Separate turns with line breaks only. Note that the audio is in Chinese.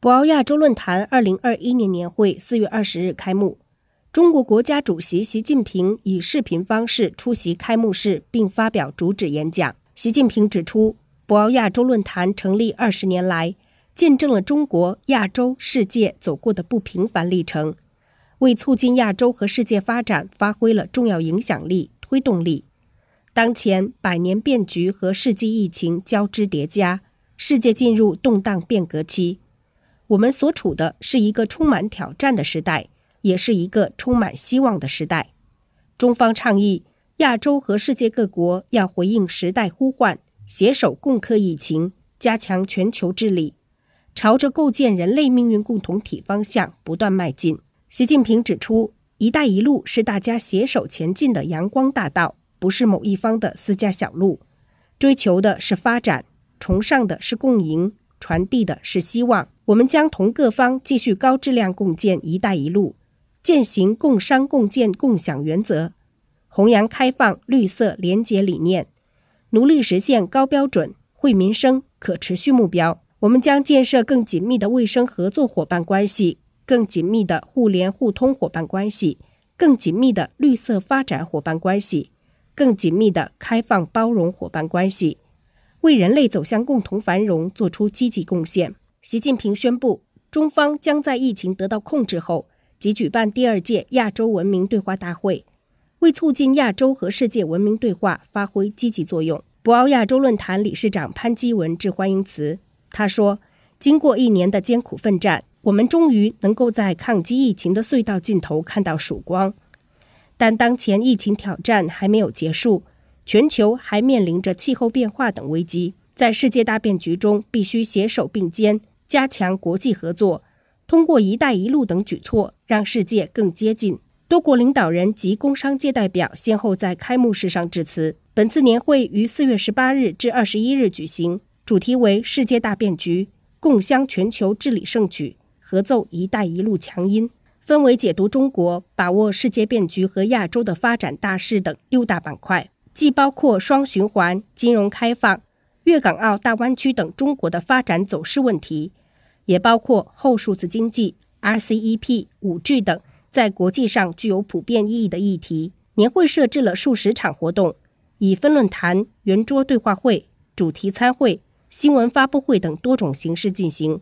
博鳌亚洲论坛二零二一年年会四月二十日开幕，中国国家主席习近平以视频方式出席开幕式并发表主旨演讲。习近平指出，博鳌亚洲论坛成立二十年来，见证了中国、亚洲、世界走过的不平凡历程，为促进亚洲和世界发展发挥了重要影响力、推动力。当前，百年变局和世纪疫情交织叠加，世界进入动荡变革期。我们所处的是一个充满挑战的时代，也是一个充满希望的时代。中方倡议，亚洲和世界各国要回应时代呼唤，携手共克疫情，加强全球治理，朝着构建人类命运共同体方向不断迈进。习近平指出，“一带一路”是大家携手前进的阳光大道，不是某一方的私家小路，追求的是发展，崇尚的是共赢。传递的是希望。我们将同各方继续高质量共建“一带一路”，践行共商共建共享原则，弘扬开放、绿色、廉洁理念，努力实现高标准、惠民生、可持续目标。我们将建设更紧密的卫生合作伙伴关系，更紧密的互联互通伙伴关系，更紧密的绿色发展伙伴关系，更紧密的开放包容伙伴关系。为人类走向共同繁荣作出积极贡献。习近平宣布，中方将在疫情得到控制后即举办第二届亚洲文明对话大会，为促进亚洲和世界文明对话发挥积极作用。博鳌亚洲论坛理事长潘基文致欢迎辞，他说：“经过一年的艰苦奋战，我们终于能够在抗击疫情的隧道尽头看到曙光，但当前疫情挑战还没有结束。”全球还面临着气候变化等危机，在世界大变局中，必须携手并肩，加强国际合作，通过“一带一路”等举措，让世界更接近。多国领导人及工商界代表先后在开幕式上致辞。本次年会于四月十八日至二十一日举行，主题为“世界大变局，共襄全球治理盛举，合奏‘一带一路’强音”，分为解读中国、把握世界变局和亚洲的发展大势等六大板块。既包括双循环、金融开放、粤港澳大湾区等中国的发展走势问题，也包括后数字经济、RCEP、五 G 等在国际上具有普遍意义的议题。年会设置了数十场活动，以分论坛、圆桌对话会、主题参会、新闻发布会等多种形式进行。